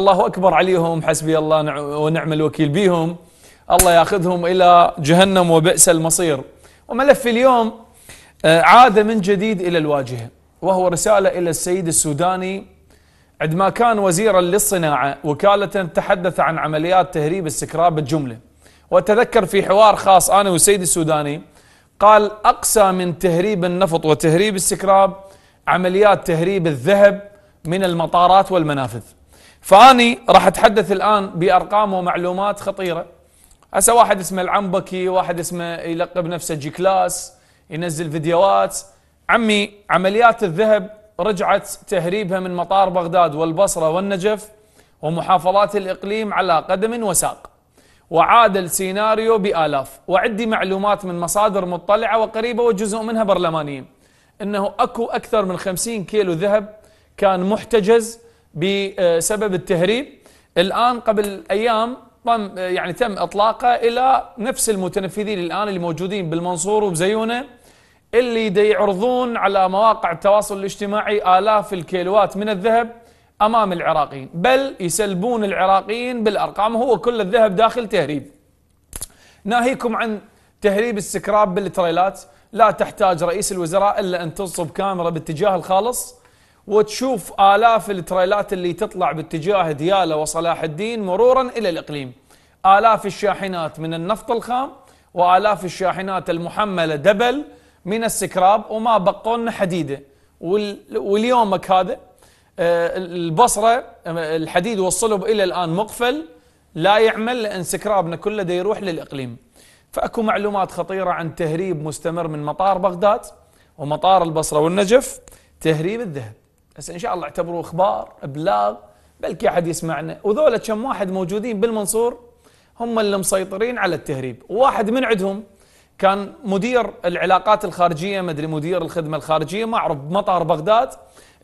الله أكبر عليهم حسبي الله ونعم الوكيل بهم الله ياخذهم إلى جهنم وبئس المصير وملف اليوم آه، عاد من جديد إلى الواجهة وهو رسالة إلى السيد السوداني عندما كان وزيرا للصناعة وكالة تحدث عن عمليات تهريب السكراب بالجملة وتذكر في حوار خاص أنا والسيد السوداني قال أقسى من تهريب النفط وتهريب السكراب عمليات تهريب الذهب من المطارات والمنافذ فاني راح اتحدث الان بارقام ومعلومات خطيره هسه واحد اسمه العنبكي واحد اسمه يلقب نفسه جي كلاس ينزل فيديوهات عمي عمليات الذهب رجعت تهريبها من مطار بغداد والبصره والنجف ومحافظات الاقليم على قدم وساق وعاد السيناريو بالاف وعدي معلومات من مصادر مطلعه وقريبه وجزء منها برلمانيين انه اكو اكثر من 50 كيلو ذهب كان محتجز بسبب التهريب الآن قبل أيام تم يعني تم إطلاقه إلى نفس المتنفذين الآن اللي موجودين بالمنصور وبزيونة اللي يعرضون على مواقع التواصل الاجتماعي آلاف الكيلوات من الذهب أمام العراقيين بل يسلبون العراقيين بالأرقام هو كل الذهب داخل تهريب ناهيكم عن تهريب السكراب بالتريلات لا تحتاج رئيس الوزراء إلا أن تنصب كاميرا باتجاه الخالص وتشوف آلاف التريلات اللي تطلع باتجاه ديالة وصلاح الدين مرورا إلى الإقليم آلاف الشاحنات من النفط الخام وآلاف الشاحنات المحملة دبل من السكراب وما بقون حديدة واليومك هذا آه، البصرة آه، الحديد والصلب إلى الآن مقفل لا يعمل لأن سكرابنا كله يروح للإقليم فأكو معلومات خطيرة عن تهريب مستمر من مطار بغداد ومطار البصرة والنجف تهريب الذهب هسه ان شاء الله اعتبروه اخبار ابلاغ بلكي احد يسمعنا وذولا كم واحد موجودين بالمنصور هم اللي مسيطرين على التهريب واحد من عندهم كان مدير العلاقات الخارجيه مدري مدير الخدمه الخارجيه ما اعرف بمطار بغداد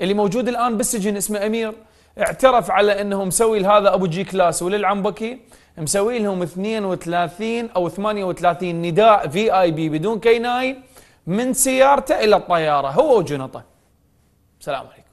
اللي موجود الان بالسجن اسمه امير اعترف على انه مسوي لهذا ابو جي كلاس وللعنبكي مسوي لهم 32 او 38 نداء في اي بي بدون كيناي من سيارته الى الطياره هو وجنطه سلام عليكم